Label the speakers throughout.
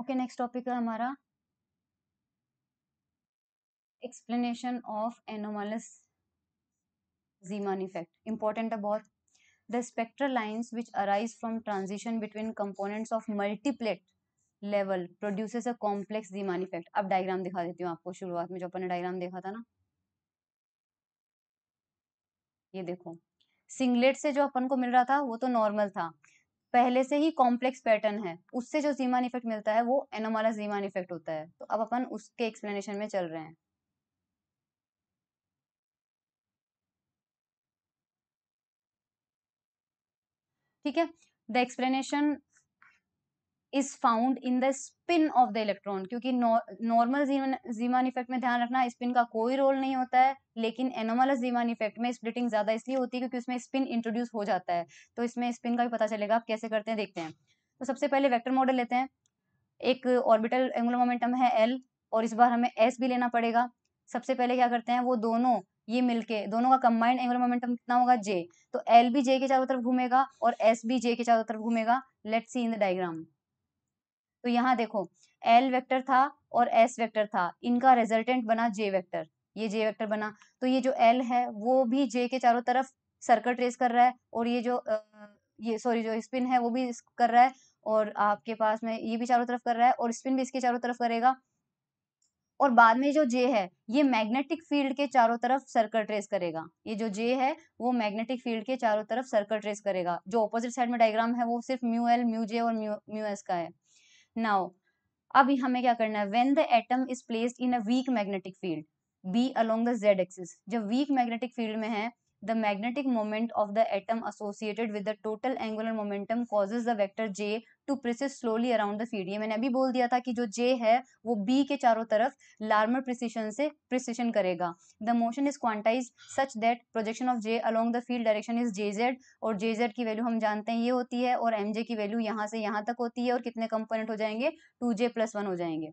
Speaker 1: okay next topic है हमारा explanation of anomalous Zeeman effect important है बहुत the spectral lines which arise from transition between components of multiplet level produces a complex Zeeman effect अब diagram दिखा देती हूँ आपको शुरुआत में जो अपन ने डायग्राम देखा था ना ये देखो सिंगलेट से जो अपन को मिल रहा था वो तो नॉर्मल था पहले से ही कॉम्प्लेक्स पैटर्न है उससे जो जीमान इफेक्ट मिलता है वो एनोमाला जीमान इफेक्ट होता है तो अब अपन उसके एक्सप्लेनेशन में चल रहे हैं ठीक है the explanation is found in the spin of the electron क्योंकि नॉर्मल जीमान इफेक्ट में ध्यान रखना स्पिन का कोई रोल नहीं होता है लेकिन एनोमलस जीमान इफेक्ट में स्प्लिटिंग ज्यादा इसलिए होती है क्योंकि उसमें स्पिन इंट्रोड्यूस हो जाता है तो इसमें स्पिन का भी पता चलेगा आप कैसे करते हैं देखते हैं तो सबसे पहले वेक्टर मॉडल लेते हैं एक ऑर्बिटल एंगुलर मोमेंटम है एल और इस बार हमें एस भी लेना पड़ेगा सबसे पहले क्या करते हैं वो दोनों ये मिलके दोनों का कंबाइंड एंगुलर मोमेंटम कितना होगा जे तो एल भी जे के चारों तरफ घूमेगा और एस भी जे के चारों तरफ घूमेगा let's see in the diagram तो यहाँ देखो एल वेक्टर था और एस वेक्टर था इनका रिजल्टेंट बना जे वेक्टर ये जे वेक्टर बना तो ये जो एल है वो भी जे के चारों तरफ सर्कल ट्रेस कर रहा है और ये जो ये सॉरी जो स्पिन है वो भी कर रहा है और आपके पास में ये भी चारों तरफ कर रहा है और स्पिन भी इसके चारों तरफ करेगा और बाद में जो जे है ये मैग्नेटिक फील्ड के चारों तरफ सर्कल ट्रेस करेगा ये जो जे है वो मैग्नेटिक फील्ड के चारों तरफ सर्कल ट्रेस करेगा जो ऑपोजिट साइड में डायग्राम है वो सिर्फ म्यू एल म्यू जे और म्यू म्यू एस का है नाउ अभी हमें क्या करना है when the atom is placed in a weak magnetic field B along the Z axis जब वीक मैग्नेटिक फील्ड में है the magnetic moment of the atom associated with the total angular momentum causes the vector j to persist slowly around the field ये मैंने अभी बोल दिया था कि जो j है वो b के चारों तरफ लार्मर प्रिसिशन से प्रिसिशन करेगा the motion is quantize such that projection of j along the field direction is jz और jz की वैल्यू हम जानते हैं ये होती है और mj की वैल्यू यहाँ से यहाँ तक होती है और कितने कंपोनेंट हो जाएंगे टू जे प्लस वन हो जाएंगे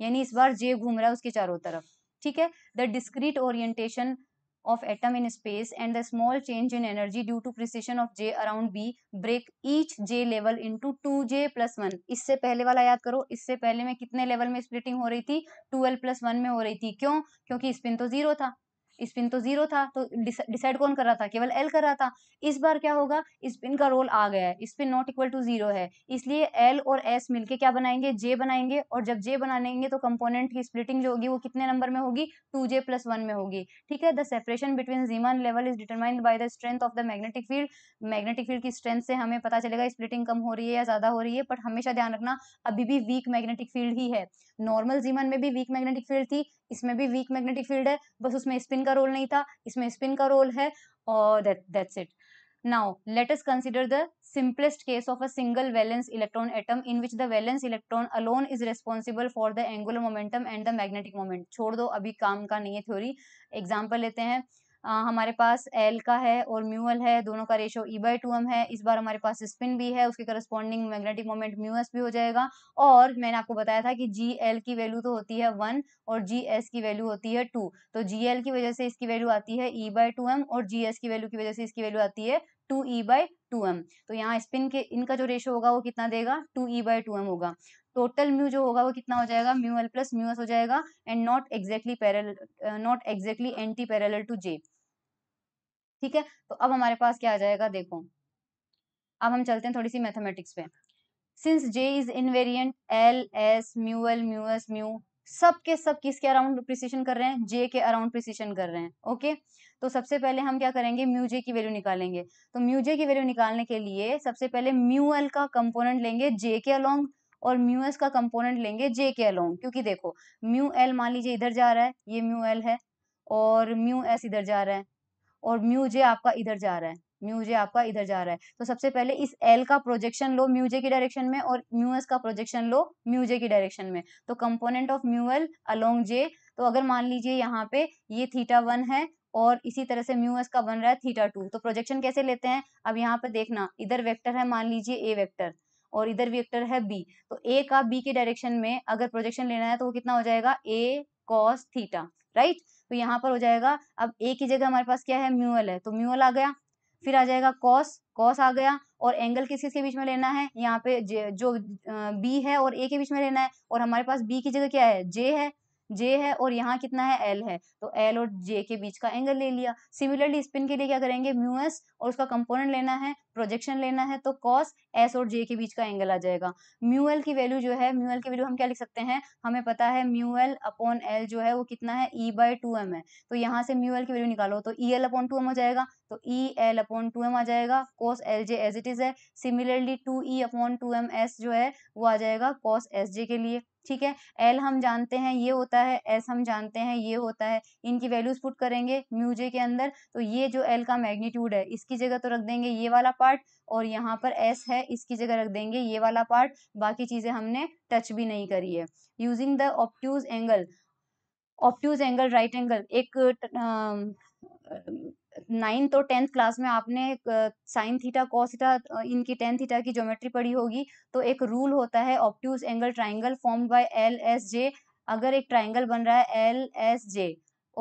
Speaker 1: यानी इस बार जे घूम रहा है उसके चारों तरफ ठीक है the discrete orientation of atom in space and the small change in energy due to precession of J around B break each J level into 2J plus 1 इससे पहले वाला याद करो इससे पहले में कितने लेवल में स्प्लिटिंग हो रही थी 2L प्लस वन में हो रही थी क्यों क्योंकि स्पिन तो जीरो था स्पिन तो जीरो था तो डिसाइड कौन कर रहा था केवल एल कर रहा था इस बार क्या होगा स्पिन का रोल आ गया है spin not equal to zero है इसलिए एल और एस मिलके क्या बनाएंगे जे बनाएंगे और जब जे बनाएंगे तो कंपोनेंट की स्प्लिटिंग जो होगी वो कितने नंबर में होगी टू जे प्लस वन में होगी ठीक है the separation between Zeeman level is determined by the strength of the magnetic field magnetic field की स्ट्रेंथ से हमें पता चलेगा स्प्लिटिंग कम हो रही है या ज्यादा हो रही है बट हमेशा ध्यान रखना अभी भी वीक मैग्नेटिक फील्ड ही है नॉर्मल जीमन में भी वीक मैग्नेटिक फील्ड थी इसमें भी वीक मैग्नेटिक फील्ड है बस उसमें स्पिन का रोल नहीं था इसमें स्पिन का रोल है और that's it now let us consider the simplest case of a single valence electron atom in which the valence electron alone is responsible for the angular momentum and the magnetic moment छोड़ दो अभी काम का नहीं है theory example लेते हैं हमारे पास एल का है और म्यूएल है दोनों का ratio e by two m है इस बार हमारे पास स्पिन भी है उसके corresponding magnetic moment mu S भी हो जाएगा और मैंने आपको बताया था कि जी एल की वैल्यू तो होती है वन और जी एस की वैल्यू होती है टू तो जी एल की वजह से इसकी वैल्यू आती है ई बाई टू एम और जी एस की वैल्यू की वजह से इसकी वैल्यू आती है two e by two m तो यहाँ स्पिन के इनका जो रेशो होगा वो कितना देगा two e by two m होगा टोटल म्यू जो होगा वो कितना हो जाएगा mu L plus mu S हो जाएगा and not exactly parallel not exactly anti parallel to J ठीक है तो अब हमारे पास क्या आ जाएगा देखो अब हम चलते हैं थोड़ी सी मैथमेटिक्स पे since J is invariant L S mu L mu S mu सब के सब किसके अराउंड प्रिसीशन कर रहे हैं जे के अराउंड प्रिसीशन कर रहे हैं ओके तो सबसे पहले हम क्या करेंगे म्यू जे की वैल्यू निकालेंगे तो म्यू जे की वैल्यू निकालने के लिए सबसे पहले म्यू एल का कंपोनेंट लेंगे जे के अलोंग और म्यू एस का कंपोनेंट लेंगे जे के अलोंग क्योंकि देखो म्यू एल मान लीजिए इधर जा रहा है ये म्यू एल है और म्यू एस इधर जा रहा है और म्यू जे आपका इधर जा रहा है म्यू जे आपका इधर जा रहा है तो सबसे पहले इस एल का प्रोजेक्शन लो म्यू जे की डायरेक्शन में और म्यू एस का प्रोजेक्शन लो म्यू जे की डायरेक्शन में तो component of mu L along J तो अगर मान लीजिए यहाँ पे ये थीटा वन है और इसी तरह से म्यू एस का बन रहा है थीटा टू तो प्रोजेक्शन कैसे लेते हैं अब यहाँ पे देखना इधर वेक्टर है मान लीजिए ए वेक्टर और इधर वेक्टर है बी तो ए का बी के डायरेक्शन में अगर प्रोजेक्शन लेना है तो वो कितना हो जाएगा ए कॉस थीटा राइट तो यहाँ पर हो जाएगा अब ए की जगह हमारे पास क्या है म्यूअल है तो म्यूअल आ गया फिर आ जाएगा कॉस कॉस आ गया और एंगल किस किसके बीच में लेना है यहाँ पे जो बी है और ए के बीच में लेना है और हमारे पास बी की जगह क्या है जे है जे है और यहाँ कितना है एल है तो एल और जे के बीच का एंगल ले लिया सिमिलरली स्पिन के लिए क्या करेंगे म्यूएस और उसका कंपोनेंट लेना है प्रोजेक्शन लेना है तो कॉस एस और जे के बीच का एंगल आ जाएगा म्यूएल की वैल्यू जो है म्यूएल की वैल्यू हम क्या लिख सकते हैं हमें पता है म्यूएल अपॉन एल जो है वो कितना है ई बाई टू एम है तो यहाँ से म्यूएल की वैल्यू निकालो तो e L upon two m हो जाएगा तो e L upon two m आ जाएगा cos L J as it is है similarly two e upon two m S जो है वो आ जाएगा कॉस एस जे के लिए ठीक है एल हम जानते हैं ये होता है एस हम जानते हैं ये होता है इनकी वैल्यूज पुट करेंगे म्यूजे के अंदर तो ये जो एल का मैग्नीट्यूड है इसकी जगह तो रख देंगे ये वाला पार्ट और यहाँ पर एस है इसकी जगह रख देंगे ये वाला पार्ट बाकी चीज़ें हमने टच भी नहीं करी है using the obtuse angle obtuse angle right angle एक नाइन्थ और टेंथ क्लास में आपने साइन थीटा कॉस थीटा इनकी टेंथ थीटा की ज्योमेट्री पढ़ी होगी तो एक रूल होता है obtuse angle triangle form by L S J अगर एक ट्राइंगल बन रहा है एल एस जे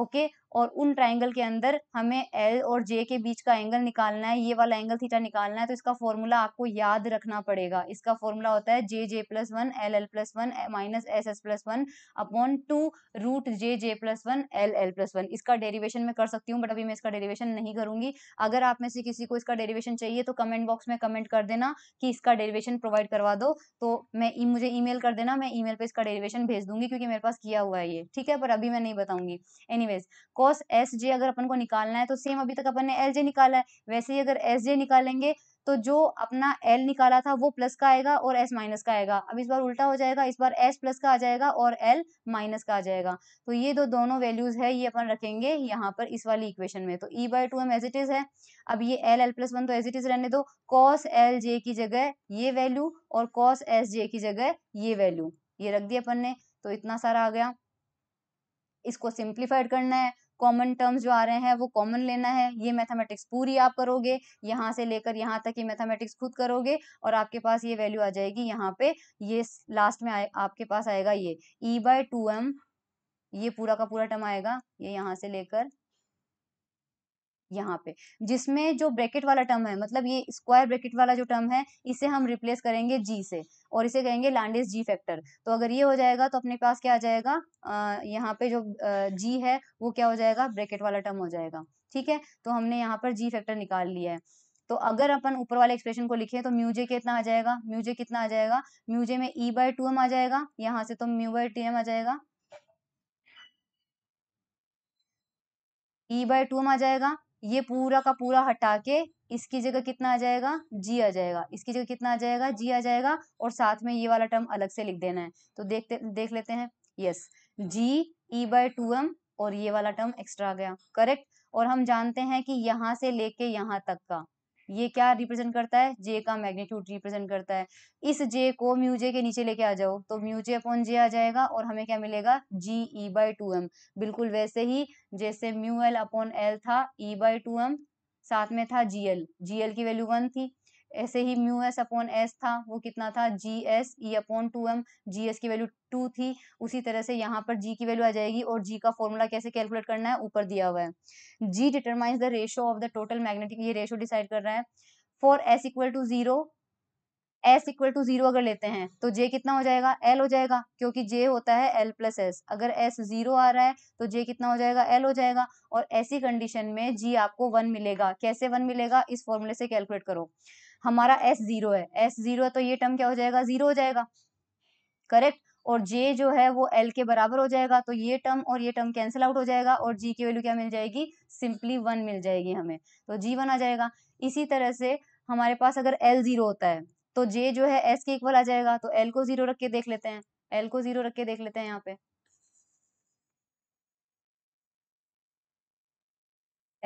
Speaker 1: ओके और उन ट्राइंगल के अंदर हमें एल और जे के बीच का एंगल निकालना है ये वाला एंगल थीटा निकालना है तो इसका फॉर्मूला आपको याद रखना पड़ेगा इसका फॉर्मूला होता है J J plus one L L plus one minus S S plus one upon two root J J plus one L L plus one इसका डेरिवेशन मैं कर सकती हूँ बट अभी मैं इसका डेरिवेशन नहीं करूंगी अगर आप में से किसी को इसका डेरिवेशन चाहिए तो कमेंट बॉक्स में कमेंट कर देना कि इसका डेरिवेशन प्रोवाइड करवा दो तो मैं मुझे मेल कर देना मैं मेल पर इसका डेरिवेशन भेज दूंगी क्योंकि मेरे पास किया हुआ है ये ठीक है पर अभी मैं नहीं बताऊंगी एनीवेज कॉस एस जे अगर अपन को निकालना है तो सेम अभी तक अपन ने एल जे निकाला है वैसे ही अगर एस जे निकालेंगे तो जो अपना एल निकाला था वो प्लस का आएगा और एस माइनस का आएगा अब इस बार उल्टा हो जाएगा इस बार एस प्लस का आ जाएगा और एल माइनस का आ जाएगा तो ये दो दोनों वैल्यूज है ये अपन रखेंगे यहाँ पर इस वाली इक्वेशन में तो e by two m as it is है अब ये एल एल प्लस वन तो एज इट इज रहने दो कॉस एल जे की जगह ये वैल्यू और कॉस एस जे की जगह ये वैल्यू ये रख दिया अपन ने तो इतना सारा आ गया इसको सिंप्लीफाइड करना है कॉमन टर्म्स जो आ रहे हैं वो कॉमन लेना है ये मैथमेटिक्स पूरी आप करोगे यहाँ से लेकर यहाँ तक ये मैथमेटिक्स खुद करोगे और आपके पास ये वैल्यू आ जाएगी यहाँ पे ये लास्ट में आए, आपके पास आएगा ये ई बाय टू एम ये पूरा का पूरा टर्म आएगा ये यहाँ से लेकर यहाँ पे जिसमें जो ब्रैकेट वाला टर्म है मतलब ये स्क्वायर ब्रैकेट वाला जो टर्म है इसे हम रिप्लेस करेंगे जी से और इसे कहेंगे लैंडेज जी फैक्टर तो अगर ये हो जाएगा तो अपने पास क्या आ जाएगा आ, यहाँ पे जो जी है वो क्या हो जाएगा ब्रैकेट वाला टर्म हो जाएगा ठीक है तो हमने यहाँ पर जी फैक्टर निकाल लिया है तो अगर अपन ऊपर वाले एक्सप्रेशन को लिखें तो म्यूजे कितना आ जाएगा म्यूजे कितना आ जाएगा म्यूजे में ई बाय टू एम आ जाएगा यहाँ से तो म्यू बाय टी एम आ जाएगा ई बाय टू एम आ जाएगा ये पूरा का पूरा हटा के इसकी जगह कितना आ जाएगा जी आ जाएगा इसकी जगह कितना आ जाएगा जी आ जाएगा और साथ में ये वाला टर्म अलग से लिख देना है तो देखते देख लेते हैं yes g e by two m और ये वाला टर्म एक्स्ट्रा आ गया करेक्ट और हम जानते हैं कि यहाँ से लेके यहाँ तक का ये क्या रिप्रेजेंट करता है जे का मैग्नीट्यूड रिप्रेजेंट करता है इस जे को म्यू जे के नीचे लेके आ जाओ तो म्यू जे अपॉन जे आ जाएगा और हमें क्या मिलेगा g e by two m बिल्कुल वैसे ही जैसे म्यू एल अपॉन एल था ई बाई टू एम साथ में था जी एल जी एल की वैल्यू वन थी ऐसे ही म्यू एस अपॉन एस था वो कितना था g S e upon two m g S की वैल्यू टू थी उसी तरह से यहाँ पर जी की वैल्यू आ जाएगी और जी का फॉर्मूला कैसे कैलकुलेट करना है ऊपर दिया हुआ है g determines the ratio of the total magnetic ये रेशो डिसाइड कर रहा है for S equal to zero S equal to zero अगर लेते हैं तो जे कितना हो जाएगा एल हो जाएगा क्योंकि जे होता है एल प्लस एस अगर एस जीरो आ रहा है तो जे कितना हो जाएगा एल हो जाएगा और ऐसी कंडीशन में जी आपको वन मिलेगा कैसे वन मिलेगा इस फॉर्मूले से कैलकुलेट करो हमारा एस जीरो है एस जीरो है तो ये टर्म क्या हो जाएगा जीरो हो जाएगा करेक्ट और जे जो है वो एल के बराबर हो जाएगा तो ये टर्म और ये टर्म कैंसिल आउट हो जाएगा और जी की वैल्यू क्या मिल जाएगी सिंपली वन मिल जाएगी हमें तो जी वन आ जाएगा इसी तरह से हमारे पास अगर एल जीरो होता है तो जे जो है एस के इक्वल आ जाएगा तो एल को जीरो रख के देख लेते हैं एल को जीरो रख के देख लेते हैं यहाँ पे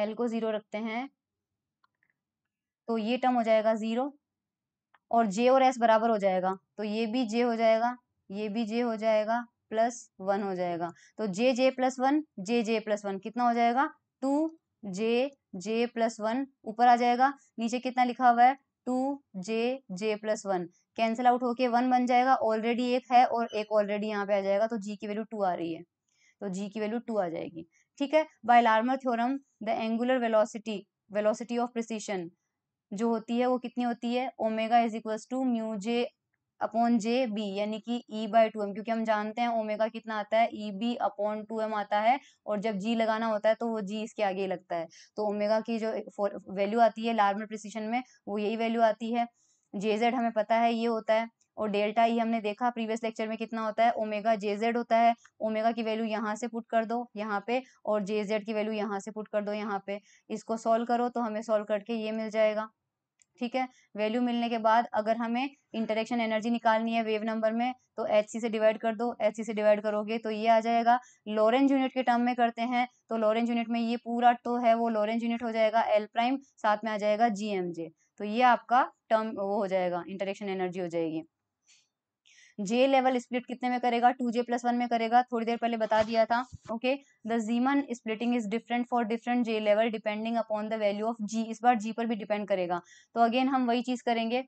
Speaker 1: एल को जीरो रखते हैं तो ये टर्म हो जाएगा जीरो और जे और एस बराबर हो जाएगा तो ये भी जे हो जाएगा ये भी जे हो जाएगा प्लस वन हो जाएगा तो J J plus one J J plus one कितना हो जाएगा two J J plus one ऊपर आ जाएगा नीचे कितना लिखा हुआ है two J J plus one cancel out होके वन बन जाएगा ऑलरेडी एक है और एक ऑलरेडी यहाँ पे आ जाएगा तो जी की वैल्यू टू आ रही है तो जी की वैल्यू टू आ जाएगी ठीक है by Larmor theorem the angular velocity velocity of precession जो होती है वो कितनी होती है omega is equals to mu J upon J B यानी कि ई बाई टू एम क्योंकि हम जानते हैं ओमेगा कितना आता है e B upon two m आता है और जब जी लगाना होता है तो वो जी इसके आगे ही लगता है तो ओमेगा की जो वैल्यू आती है लार्मल प्रिसीशन में वो यही वैल्यू आती है जे जेड हमें पता है ये होता है और डेल्टा ई e हमने देखा प्रीवियस लेक्चर में कितना होता है ओमेगा जे जेड होता है ओमेगा की वैल्यू यहाँ से पुट कर दो यहाँ पे और जे जेड की वैल्यू यहाँ से पुट कर दो यहाँ पे इसको सॉल्व करो तो हमें सॉल्व करके ये मिल जाएगा ठीक है वैल्यू मिलने के बाद अगर हमें इंटरेक्शन एनर्जी निकालनी है वेव नंबर में तो एच से डिवाइड कर दो एच से डिवाइड करोगे तो ये आ जाएगा लॉरेंज यूनिट के टर्म में करते हैं तो लॉरेंज यूनिट में ये पूरा तो है वो लॉरेंज यूनिट हो जाएगा एल प्राइम साथ में आ जाएगा जी तो ये आपका टर्म वो हो जाएगा इंटरेक्शन एनर्जी हो जाएगी जे लेवल स्प्लिट कितने में करेगा टू जे प्लस वन में करेगा थोड़ी देर पहले बता दिया था okay the Zeeman splitting is different for different J level depending upon the value of g इस बार जी पर भी डिपेंड करेगा तो अगेन हम वही चीज करेंगे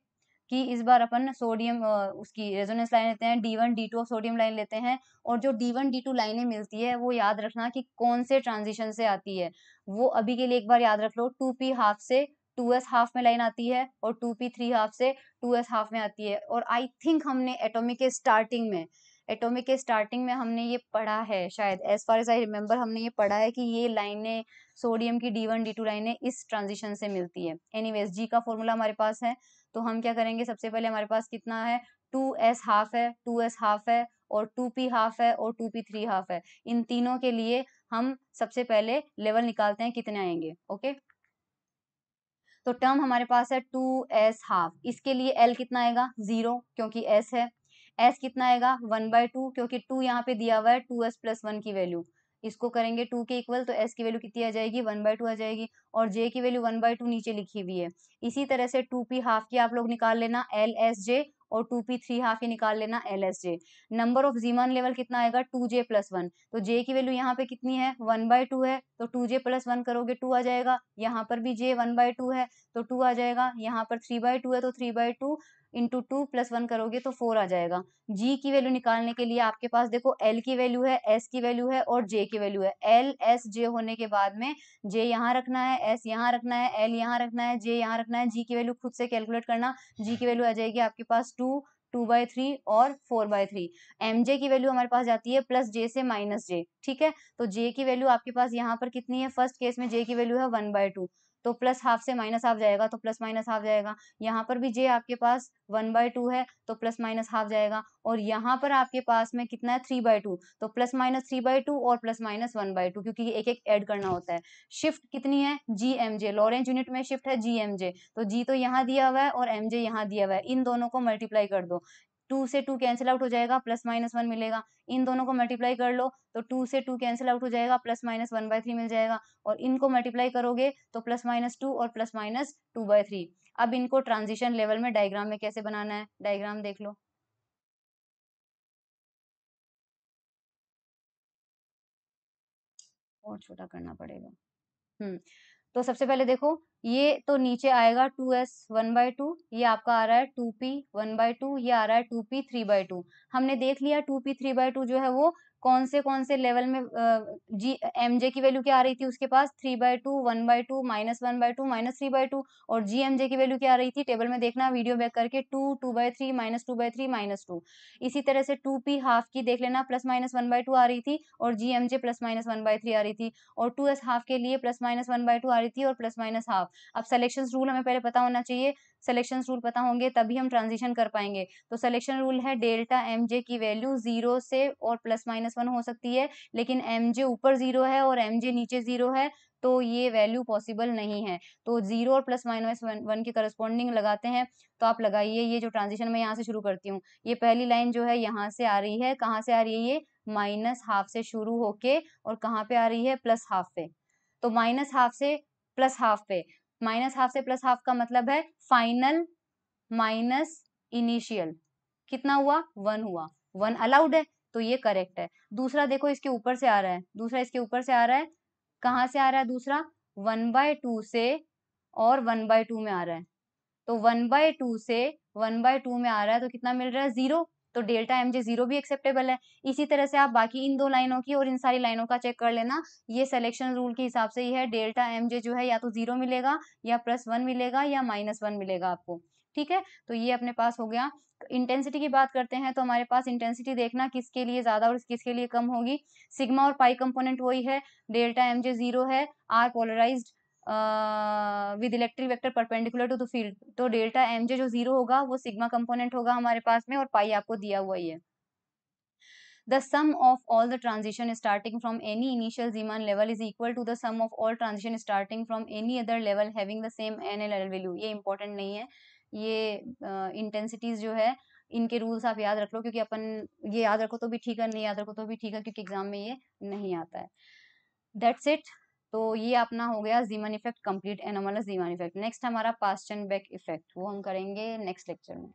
Speaker 1: कि इस बार अपन सोडियम उसकी रेजोनेंस लाइन लेते हैं डी वन डी टू और सोडियम लाइन लेते हैं और जो डी वन डी टू लाइनें मिलती है वो याद रखना कि कौन से ट्रांजिशन से आती है वो अभी के लिए एक बार याद रख लो टू पी हाफ से टू एस हाफ में लाइन आती है और टू पी थ्री हाफ से टू एस हाफ में आती है और आई थिंक हमने एटोमिक के स्टार्टिंग में एटोमिक के स्टार्टिंग में हमने ये पढ़ा है शायद as far as I remember हमने ये पढ़ा है कि ये लाइनें सोडियम की डी वन डी टू लाइनें इस ट्रांजिशन से मिलती है एनी जी का फॉर्मूला हमारे पास है तो हम क्या करेंगे सबसे पहले हमारे पास कितना है टू एस हाफ है टू एस हाफ है और टू पी हाफ है और टू पी थ्री हाफ है इन तीनों के लिए हम सबसे पहले लेवल निकालते हैं कितने आएंगे ओके तो टर्म हमारे पास है टू एस हाफ इसके लिए एल कितना आएगा जीरो क्योंकि एस है एस कितना आएगा वन बाय टू क्योंकि टू यहाँ पे दिया हुआ है टू एस प्लस वन की वैल्यू इसको करेंगे टू के इक्वल तो एस की वैल्यू कितनी आ जाएगी वन बाय टू आ जाएगी और जे की वैल्यू वन बाय टू नीचे लिखी हुई है इसी तरह से टू पी हाफ की आप लोग निकाल लेना एल एस जे और टू पी थ्री हाफ ही निकाल लेना L S J number of Zeeman level कितना आएगा टू जे प्लस वन तो जे की वैल्यू यहाँ पे कितनी है वन बाय टू है तो टू जे प्लस वन करोगे टू आ जाएगा यहाँ पर भी जे वन बाय टू है तो टू आ जाएगा यहाँ पर थ्री बाय टू है तो three by two into two plus one करोगे तो फोर आ जाएगा जी की वैल्यू निकालने के लिए आपके पास देखो एल की वैल्यू है एस की वैल्यू है और जे की वैल्यू है एल एस जे होने के बाद में जे यहाँ रखना है एस यहाँ रखना है एल यहाँ रखना है जे यहाँ रखना है जी की वैल्यू खुद से कैलकुलेट करना जी की वैल्यू आ जाएगी आपके पास टू टू बाय थ्री और four by three m J की वैल्यू हमारे पास जाती है प्लस जे से माइनस जे ठीक है तो जे की वैल्यू आपके पास यहाँ पर कितनी है फर्स्ट केस में जे की वैल्यू है वन बाय टू तो प्लस हाफ से माइनस हाफ जाएगा तो प्लस माइनस हाफ जाएगा यहाँ पर भी जे आपके पास वन बाय टू है तो प्लस माइनस हाफ जाएगा और यहाँ पर आपके पास में कितना है थ्री बाय टू तो plus minus three by two और plus minus one by two क्योंकि एक एक ऐड करना होता है शिफ्ट कितनी है g m J Lorentz unit में शिफ्ट है जी एम जे तो जी तो यहाँ दिया हुआ है और एम जे यहाँ दिया हुआ है इन दोनों को मल्टीप्लाई कर दो टू से टू कैंसिल आउट हो जाएगा प्लस माइनस वन मिलेगा इन दोनों को मल्टीप्लाई कर लो तो टू से टू कैंसिल आउट हो जाएगा plus minus one by three मिल जाएगा और इनको मल्टीप्लाई करोगे तो प्लस माइनस टू और plus minus two by three अब इनको ट्रांजिशन लेवल में डायग्राम में कैसे बनाना है डायग्राम देख लो और छोटा करना पड़ेगा हम्म तो सबसे पहले देखो ये तो नीचे आएगा two S one by two ये आपका आ रहा है two P one by two ये आ रहा है two P three by two हमने देख लिया two P three by two जो है वो कौन से कौन से लेवल में जी एम जे की वैल्यू क्या आ रही थी उसके पास three by two one by two minus one by two minus three by two और जी एम जे की वैल्यू क्या आ रही थी टेबल में देखना वीडियो बैक करके two two by three minus two by three minus two इसी तरह से टू पी हाफ की देख लेना plus minus one by two आ रही थी और g m J plus minus one by three आ रही थी और टू एस हाफ के लिए plus minus one by two आ रही थी और प्लस माइनस हाफ अब सेलेक्शन रूल हमें पहले पता होना चाहिए सिलेक्शन रूल पता होंगे तभी हम ट्रांजिशन कर पाएंगे तो सिलेक्शन रूल है डेल्टा एम जे की वैल्यू जीरो से और प्लस माइनस वन हो सकती है लेकिन एम जे ऊपर जीरो है और एम जे नीचे जीरो है तो ये वैल्यू पॉसिबल नहीं है तो जीरो और प्लस माइनस वन वन के करस्पॉन्डिंग लगाते हैं तो आप लगाइए ये जो ट्रांजिशन मैं यहाँ से शुरू करती हूँ ये पहली लाइन जो है यहाँ से आ रही है कहाँ से आ रही है ये माइनस हाफ से शुरू होके और कहाँ पे आ रही है प्लस हाफ पे तो माइनस हाफ से प्लस हाफ पे माइनस हाफ से प्लस हाफ का मतलब है फाइनल माइनस इनिशियल कितना हुआ वन हुआ वन अलाउड है तो ये करेक्ट है दूसरा देखो इसके ऊपर से आ रहा है दूसरा इसके ऊपर से आ रहा है कहाँ से आ रहा है दूसरा वन बाय टू से और वन बाय टू में आ रहा है तो वन बाय टू से वन बाय टू में आ रहा है तो कितना मिल रहा है जीरो तो डेल्टा एम जे जीरो भी एक्सेप्टेबल है इसी तरह से आप बाकी इन दो लाइनों की और इन सारी लाइनों का चेक कर लेना ये सिलेक्शन रूल के हिसाब से ही है डेल्टा एम जे जो है या तो जीरो मिलेगा या प्लस वन मिलेगा या माइनस वन मिलेगा आपको ठीक है तो ये अपने पास हो गया इंटेंसिटी की बात करते हैं तो हमारे पास इंटेंसिटी देखना किसके लिए ज़्यादा और किसके लिए कम होगी सिग्मा और पाई कंपोनेंट वही है डेल्टा एम जे जीरो है are polarized with electric vector perpendicular to the field तो डेल्टा एम जे जो जीरो होगा वो सिग्मा कंपोनेंट होगा हमारे पास में और पाई आपको दिया हुआ ही है the sum of all the transition starting from any initial Zeeman level is equal to the sum of all transition starting from any other level having the same n L L value ये important नहीं है ये intensities uh, जो है इनके rules आप याद रख लो क्योंकि अपन ये याद रखो तो भी ठीक है नहीं याद रखो तो भी ठीक है क्योंकि एग्जाम में ये नहीं आता है दैट्स इट तो ये अपना हो गया Zeeman effect complete anomalous Zeeman effect next हमारा एंड बैक इफेक्ट वो हम करेंगे नेक्स्ट लेक्चर में